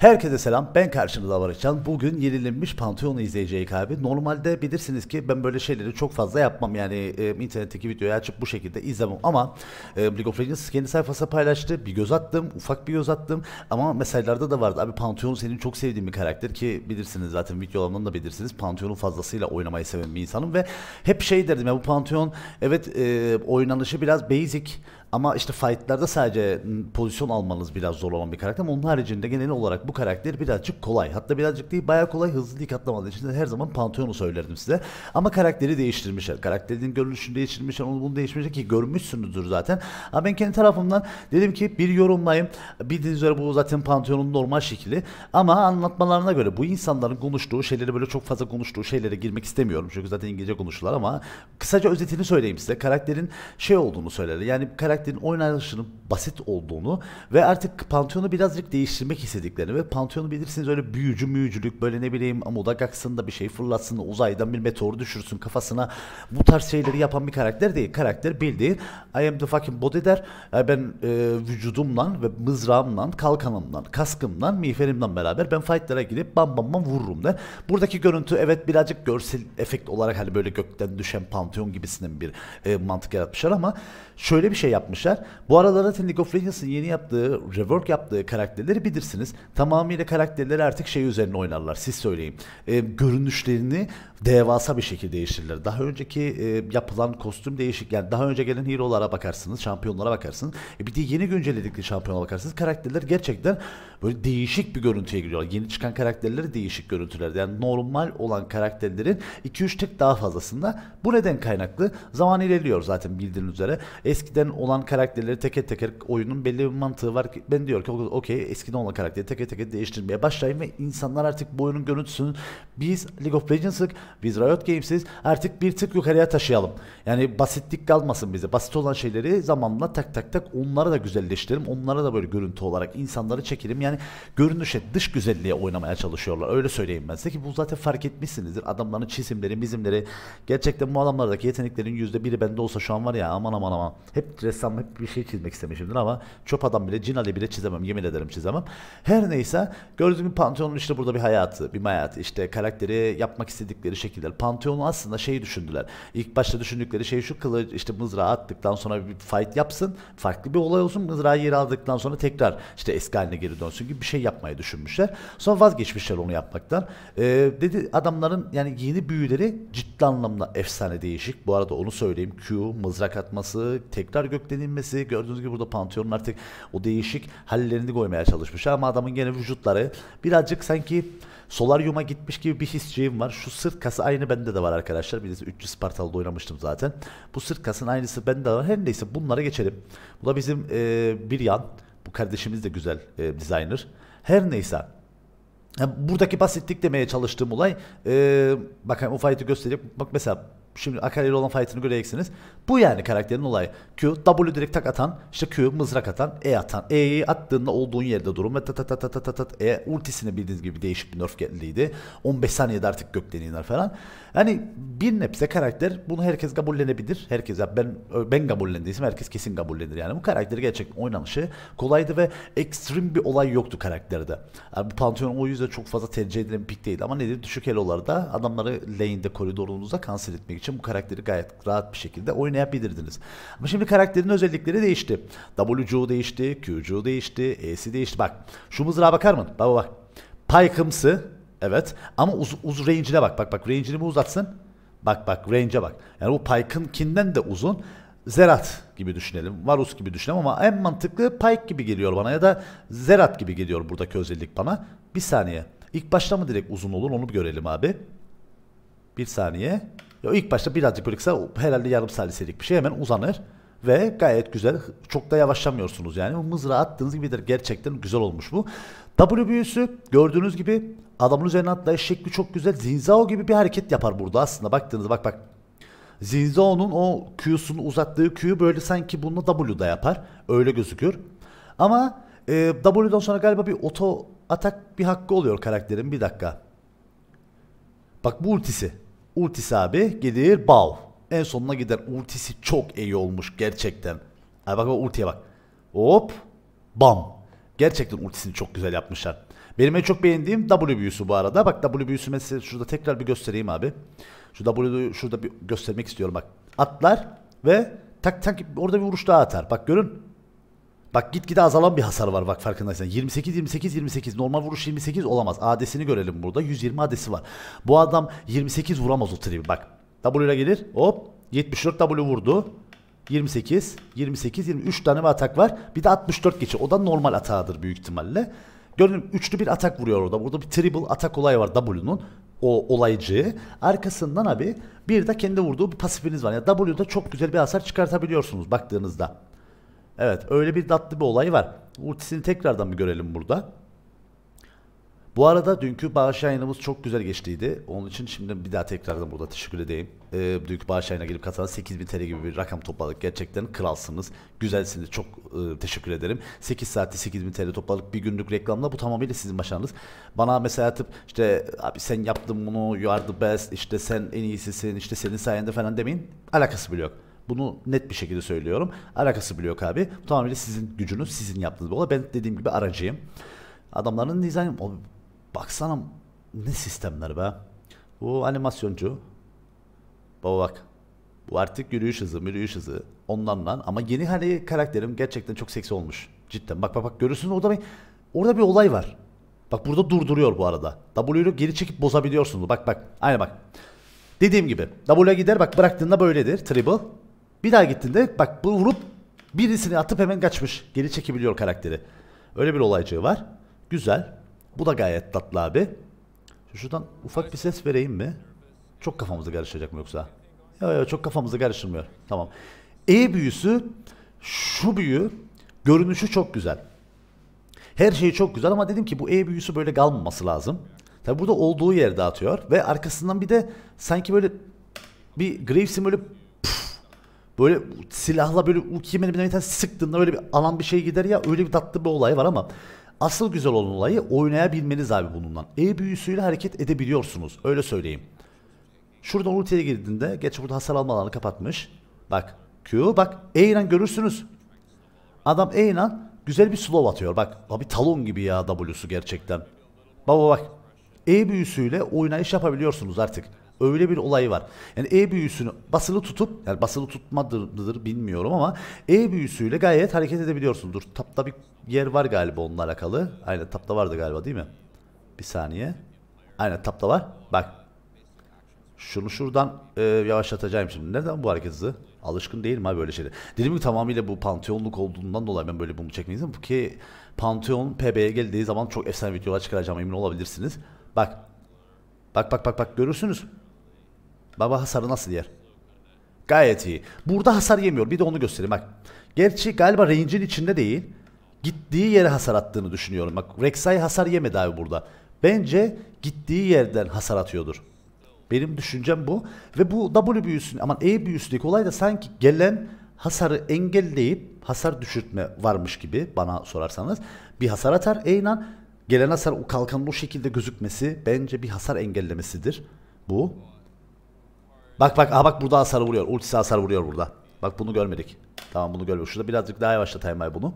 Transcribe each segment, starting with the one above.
Herkese selam. Ben karşınızda Barışcan. Bugün yenilenmiş Pantheon'u izleyecek abi. Normalde bilirsiniz ki ben böyle şeyleri çok fazla yapmam. Yani e, internetteki videoyu açıp bu şekilde izlemem. Ama e, League of Legends kendi sayfası paylaştı. Bir göz attım. Ufak bir göz attım. Ama mesajlarda da vardı. Abi Pantheon senin çok sevdiğin bir karakter ki bilirsiniz zaten videolarımdan da bilirsiniz. Pantheon'un fazlasıyla oynamayı seven bir insanım ve hep şey derdim ya bu Pantheon evet e, oynanışı biraz basic ama işte fightlarda sadece pozisyon almanız biraz zor olan bir karakter ama onun haricinde genel olarak bu karakter birazcık kolay. Hatta birazcık değil bayağı kolay hızlı ilk atlamadığı için her zaman Pantheon'u söylerdim size. Ama karakteri değiştirmişler. Karakterin görünüşünü değiştirmişler. Onu bunu değiştirmişler ki görmüşsünüzdür zaten. Ama ben kendi tarafımdan dedim ki bir yorumlayayım. Bildiğiniz üzere bu zaten Pantheon'un normal şekli. Ama anlatmalarına göre bu insanların konuştuğu şeyleri böyle çok fazla konuştuğu şeylere girmek istemiyorum. Çünkü zaten İngilizce konuşurlar ama kısaca özetini söyleyeyim size. Karakterin şey olduğunu söylerler. Yani karakter karakterin oynanışının basit olduğunu ve artık Pantheon'u birazcık değiştirmek istediklerini ve Pantheon'u bilirsiniz öyle büyücü müyücülük böyle ne bileyim amuda gaksın da bir şey fırlatsın uzaydan bir meteor düşürsün kafasına bu tarz şeyleri yapan bir karakter değil. Karakter bildiğin I am the fucking body der. Yani e, ben e, vücudumla ve mızrağımla, kalkanımla, kaskımla, miğferimle beraber ben fightlara gidip bam bam bam vururum der. Buradaki görüntü evet birazcık görsel efekt olarak hani böyle gökten düşen Pantheon gibisinin bir e, mantık yaratmışlar ama şöyle bir şey yapmış yapmışlar. Bu aralarda zaten League of Legends'ın yeni yaptığı, rework yaptığı karakterleri bilirsiniz. Tamamıyla karakterleri artık şey üzerine oynarlar. Siz söyleyin. E, görünüşlerini devasa bir şekilde değiştirilir. Daha önceki e, yapılan kostüm değişik yani daha önce gelen hero'lara bakarsınız, şampiyonlara bakarsınız. E bir de yeni güncelledikleri şampiyonlara bakarsınız. Karakterler gerçekten böyle değişik bir görüntüye giriyorlar. Yeni çıkan karakterleri değişik görüntülerde. Yani normal olan karakterlerin 2-3 tık daha fazlasında. Bu neden kaynaklı? Zaman ilerliyor zaten bildiğiniz üzere. Eskiden olan karakterleri teker teker oyunun belli bir mantığı var. Ki, ben diyorum ki okey eskiden olan karakteri teker teker değiştirmeye başlayın ve insanlar artık bu oyunun görüntüsünü biz League of Legends'lık biz Riot Games'iz artık bir tık yukarıya taşıyalım. Yani basitlik kalmasın bize. Basit olan şeyleri zamanla tak tak tak onlara da güzelleştirelim. Onlara da böyle görüntü olarak insanları çekelim. Yani görünüşe dış güzelliğe oynamaya çalışıyorlar. Öyle söyleyeyim ben size ki bu zaten fark etmişsinizdir. Adamların çizimleri, bizimleri gerçekten bu adamlardaki yeteneklerin yüzde %1'i bende olsa şu an var ya aman aman aman. Hep ressam hep bir şey çizmek istemişimdir ama çöp adam bile Cin bile çizemem. Yemin ederim çizemem. Her neyse gördüğünüz gibi Pantheon'un işte burada bir hayatı, bir hayatı. işte karakteri yapmak istedikleri şekilde. Pantheon'u aslında şeyi düşündüler. İlk başta düşündükleri şey şu kılı işte mızrağı attıktan sonra bir fight yapsın. Farklı bir olay olsun. Mızrağı yeri aldıktan sonra tekrar işte eski haline geri dönsün gibi bir şey yapmayı düşünmüşler. Sonra vazgeçmişler onu yapmaktan. Ee, dedi adamların yani yeni büyüleri ciddi anlamda efsane değişik. Bu arada onu söyleyeyim. Q, mızrak atması, tekrar gökten Gördüğünüz gibi burada Pantheon'un artık o değişik hallerini koymaya çalışmış. Ama adamın gene vücutları birazcık sanki solaryuma gitmiş gibi bir hisciğim var. Şu sırt kas kasası aynı bende de var arkadaşlar. Birisi 300 Spartalı'da oynamıştım zaten. Bu sırt kasının aynısı bende de var. Her neyse bunlara geçelim. Bu da bizim e, bir yan. Bu kardeşimiz de güzel e, designer. Her neyse. Yani buradaki basitlik demeye çalıştığım olay. E, bakayım o göstereyim. Bak mesela Şimdi Akari'yle olan fight'ını göreceksiniz. Bu yani karakterin olayı. Q, W direkt tak atan, işte Q mızrak atan, E atan. E'yi attığında olduğun yerde durum ve tatatatatatat E ultisini bildiğiniz gibi değişik bir nerf geldiydi. 15 saniyede artık gökten iner falan. Yani bir nebze karakter bunu herkes kabullenebilir. Herkes ya ben ben kabullendiysem herkes kesin kabullenir yani. Bu karakteri gerçek oynanışı kolaydı ve ekstrem bir olay yoktu karakterde. Yani bu Pantheon o yüzden çok fazla tercih edilen pik pick değil ama nedir düşük elolarda adamları lane'de koridorunuzda kanser etmek için bu karakteri gayet rahat bir şekilde oynayabilirdiniz. Ama şimdi karakterin özellikleri değişti. Wc değişti, qc değişti, E'si değişti. Bak şu mızrağa bakar mısın? Baba bak. Pike'ımsı evet ama uz, uz range'ine bak. Bak bak range'ini bu uzatsın. Bak bak range'e bak. Yani bu Pike'ınkinden de uzun. Zerat gibi düşünelim. Varus gibi düşünelim ama en mantıklı Pike gibi geliyor bana ya da Zerat gibi geliyor buradaki özellik bana. Bir saniye. İlk başta mı direkt uzun olur onu bir görelim abi. Bir saniye. Ya ilk başta birazcık böyle herhalde yarım saliselik bir şey hemen uzanır ve gayet güzel. Çok da yavaşlamıyorsunuz yani. Mızrağı attığınız gibidir. Gerçekten güzel olmuş bu. W büyüsü gördüğünüz gibi adamın üzerine atlayış şekli çok güzel. Zinzao gibi bir hareket yapar burada aslında. Baktığınızda bak bak. Zinzao'nun o Q'sunu uzattığı Q'yu böyle sanki bunu W'da yapar. Öyle gözüküyor. Ama e, W'dan sonra galiba bir oto atak bir hakkı oluyor karakterin. Bir dakika. Bak bu ultisi. Ultisi abi gelir bal En sonuna gider. Ultisi çok iyi olmuş gerçekten. Ay bak bak ultiye bak. Hop. Bam. Gerçekten ultisini çok güzel yapmışlar. Benim en çok beğendiğim W büyüsü bu arada. Bak W büyüsü mesela şurada tekrar bir göstereyim abi. Şu W'yu şurada bir göstermek istiyorum bak. Atlar ve tak tak orada bir vuruş daha atar. Bak görün. Bak gitgide azalan bir hasar var bak farkındaysan. 28 28 28 normal vuruş 28 olamaz. Adesini görelim burada. 120 adesi var. Bu adam 28 vuramaz o tribi bak. W ile gelir. Hop 74 W vurdu. 28 28 23 tane bir atak var. Bir de 64 geçiyor. O da normal atağıdır büyük ihtimalle. Gördüğün üçlü bir atak vuruyor orada. Burada bir triple atak olayı var W'nun o olaycı. Arkasından abi bir de kendi vurduğu bir pasifiniz var. Yani W'da çok güzel bir hasar çıkartabiliyorsunuz baktığınızda. Evet öyle bir tatlı bir olay var. Ultisini tekrardan bir görelim burada. Bu arada dünkü bağış yayınımız çok güzel geçtiydi. Onun için şimdi bir daha tekrardan burada teşekkür edeyim. Ee, dünkü bağış yayına gelip katılan 8000 TL gibi bir rakam topladık. Gerçekten kralsınız. Güzelsiniz. Çok e, teşekkür ederim. 8 saatte 8000 TL topladık. Bir günlük reklamla bu tamamıyla sizin başarınız. Bana mesela atıp işte abi sen yaptın bunu, you are the best, işte sen en iyisisin, işte senin sayende falan demeyin. Alakası bile yok. Bunu net bir şekilde söylüyorum. Alakası bile yok abi. Bu tamamıyla sizin gücünüz, sizin yaptığınız bir olay. Ben dediğim gibi aracıyım. Adamların dizaynı... Abi, baksana ne sistemler be. Bu animasyoncu. Baba bak. Bu artık yürüyüş hızı, yürüyüş hızı. Ondan lan. Ama yeni hani karakterim gerçekten çok seksi olmuş. Cidden. Bak bak bak görürsünüz orada bir, orada bir olay var. Bak burada durduruyor bu arada. W'yu geri çekip bozabiliyorsunuz. Bak bak. Aynen bak. Dediğim gibi W'ye gider bak bıraktığında böyledir. Triple. Bir daha gittiğinde bak bu vurup birisini atıp hemen kaçmış. Geri çekebiliyor karakteri. Öyle bir olaycığı var. Güzel. Bu da gayet tatlı abi. Şuradan ufak bir ses vereyim mi? Çok kafamızı karışacak mı yoksa? Yok yok çok kafamızı karıştırmıyor. Tamam. E büyüsü şu büyü görünüşü çok güzel. Her şey çok güzel ama dedim ki bu E büyüsü böyle kalmaması lazım. Tabi burada olduğu yerde atıyor ve arkasından bir de sanki böyle bir Graves'in böyle böyle silahla böyle ukiye bir tane sıktığında öyle bir alan bir şey gider ya öyle bir tatlı bir olay var ama asıl güzel olan olayı oynayabilmeniz abi bununla. E büyüsüyle hareket edebiliyorsunuz öyle söyleyeyim. Şuradan ultiye girdiğinde geç burada hasar alma alanı kapatmış. Bak Q bak E ile görürsünüz. Adam E ile güzel bir slow atıyor. Bak abi talon gibi ya W'su gerçekten. Baba bak E büyüsüyle oynayış yapabiliyorsunuz artık. Öyle bir olay var. Yani E büyüsünü basılı tutup yani basılı tutmadır bilmiyorum ama E büyüsüyle gayet hareket edebiliyorsun. Dur tapta bir yer var galiba onunla alakalı. Aynen tapta vardı galiba değil mi? Bir saniye. Aynen tapta var. Bak. Şunu şuradan e, yavaşlatacağım şimdi. Neden bu hareket hızı? Alışkın değilim abi böyle şeyde. Dediğim gibi tamamıyla bu panteonluk olduğundan dolayı ben böyle bunu çekmeyi Bu Ki Pantheon PB'ye geldiği zaman çok efsane videolar çıkaracağım emin olabilirsiniz. Bak. Bak bak bak bak görürsünüz. Baba hasarı nasıl yer? Gayet iyi. Burada hasar yemiyor. Bir de onu göstereyim bak. Gerçi galiba range'in içinde değil. Gittiği yere hasar attığını düşünüyorum. Bak Rek'Sai hasar yemedi abi burada. Bence gittiği yerden hasar atıyordur. Benim düşüncem bu. Ve bu W büyüsünü, aman E büyüsündeki olay da sanki gelen hasarı engelleyip hasar düşürtme varmış gibi bana sorarsanız. Bir hasar atar E ile gelen hasar o kalkanın o şekilde gözükmesi bence bir hasar engellemesidir bu. Bak bak aha bak burada hasar vuruyor. Ultisi hasar vuruyor burada. Bak bunu görmedik. Tamam bunu görmedik. Şurada birazcık daha yavaşlatayım ben bunu.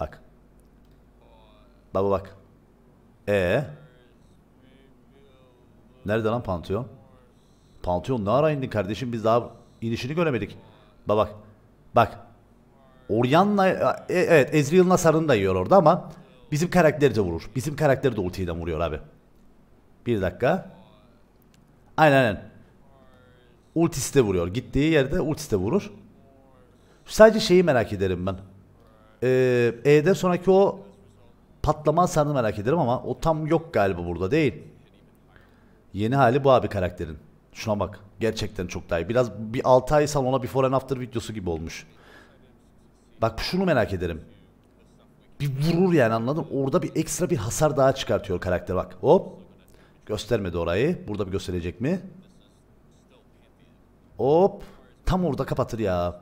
Bak. Baba bak. Ee. Nerede lan Pantheon? Pantheon ne ara indin kardeşim biz daha inişini göremedik. Bak bak. Bak. Orion'la e, evet Ezreal'ın hasarını da yiyor orada ama bizim karakteri de vurur. Bizim karakteri de ultiyi de vuruyor abi. Bir dakika. Aynen aynen. Ultis'te vuruyor. Gittiği yerde Ultis'te vurur. Sadece şeyi merak ederim ben. Ee, E'den sonraki o patlama hasarını merak ederim ama o tam yok galiba burada değil. Yeni hali bu abi karakterin. Şuna bak. Gerçekten çok daha iyi. Biraz bir 6 ay salona before and after videosu gibi olmuş. Bak şunu merak ederim. Bir vurur yani anladım. Orada bir ekstra bir hasar daha çıkartıyor karakter bak. Hop. Göstermedi orayı. Burada bir gösterecek mi? Hop. Tam orada kapatır ya.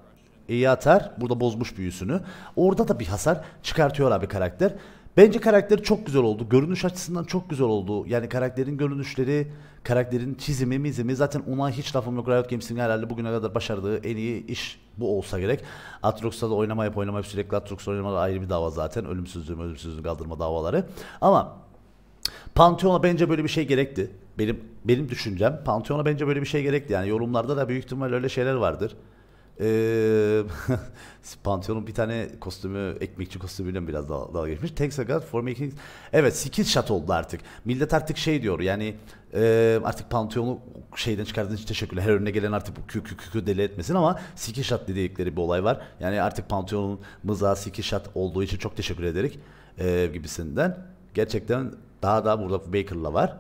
İyi atar. Burada bozmuş büyüsünü. Orada da bir hasar çıkartıyor abi karakter. Bence karakteri çok güzel oldu. Görünüş açısından çok güzel oldu. Yani karakterin görünüşleri, karakterin çizimi, mizimi zaten ona hiç lafım yok. Riot Games'in herhalde bugüne kadar başardığı en iyi iş bu olsa gerek. Atrox'ta da oynamayıp oynamayıp sürekli Atrox oynamaları ayrı bir dava zaten. Ölümsüzlüğüm, ölümsüzlüğüm kaldırma davaları. Ama Pantheon'a bence böyle bir şey gerekti. Benim benim düşüncem Pantheon'a bence böyle bir şey gerekti. Yani yorumlarda da büyük ihtimal öyle şeyler vardır. Ee, Pantheon'un bir tane kostümü ekmekçi kostümüyle biraz daha, daha geçmiş. Thanks a God for making... Evet skill shot oldu artık. Millet artık şey diyor yani e, artık Pantheon'u şeyden çıkardığınız için teşekkürler. Her önüne gelen artık bu kü kü kü deli etmesin ama skill shot dedikleri bir olay var. Yani artık Pantheon'un mızrağı skill shot olduğu için çok teşekkür ederek e, gibisinden. Gerçekten daha da burada Baker'la var.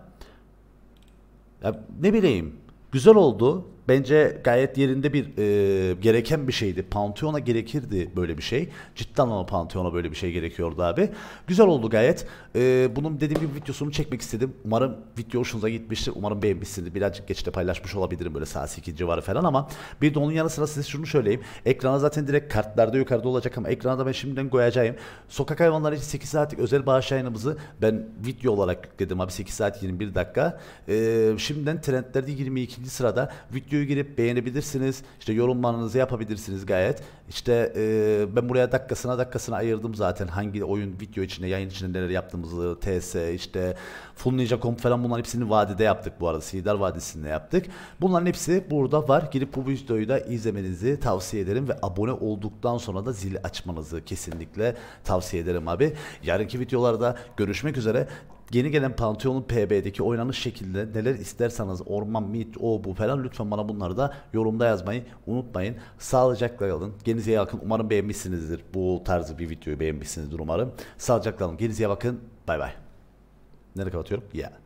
Ya ne bileyim. Güzel oldu bence gayet yerinde bir e, gereken bir şeydi. Pantheon'a gerekirdi böyle bir şey. Cidden ama Pantheon'a böyle bir şey gerekiyordu abi. Güzel oldu gayet. E, bunun dediğim gibi videosunu çekmek istedim. Umarım video hoşunuza gitmiştir. Umarım beğenmişsinizdir. Birazcık geçte paylaşmış olabilirim böyle saat 2 civarı falan ama bir de onun yanı sıra size şunu söyleyeyim. Ekrana zaten direkt kartlarda yukarıda olacak ama ekrana da ben şimdiden koyacağım. Sokak hayvanları için 8 saatlik özel bağış yayınımızı ben video olarak yükledim abi 8 saat 21 dakika. E, şimdiden trendlerde 22. sırada video videoyu girip beğenebilirsiniz. İşte yorumlarınızı yapabilirsiniz gayet. İşte e, ben buraya dakikasına dakikasına ayırdım zaten hangi oyun video içinde yayın içinde neler yaptığımızı TS işte Full Ninja Comp falan bunların hepsini vadide yaptık bu arada. Sidar Vadisi'nde yaptık. Bunların hepsi burada var. Girip bu videoyu da izlemenizi tavsiye ederim ve abone olduktan sonra da zili açmanızı kesinlikle tavsiye ederim abi. Yarınki videolarda görüşmek üzere yeni gelen Pantheon'un PB'deki oynanış şekilde neler isterseniz orman, mit, o bu falan lütfen bana bunları da yorumda yazmayı unutmayın. Sağlıcakla kalın. Genize'ye bakın. Umarım beğenmişsinizdir. Bu tarzı bir videoyu beğenmişsinizdir umarım. Sağlıcakla kalın. Genize'ye bakın. Bay bay. Nereye kapatıyorum? Yeah.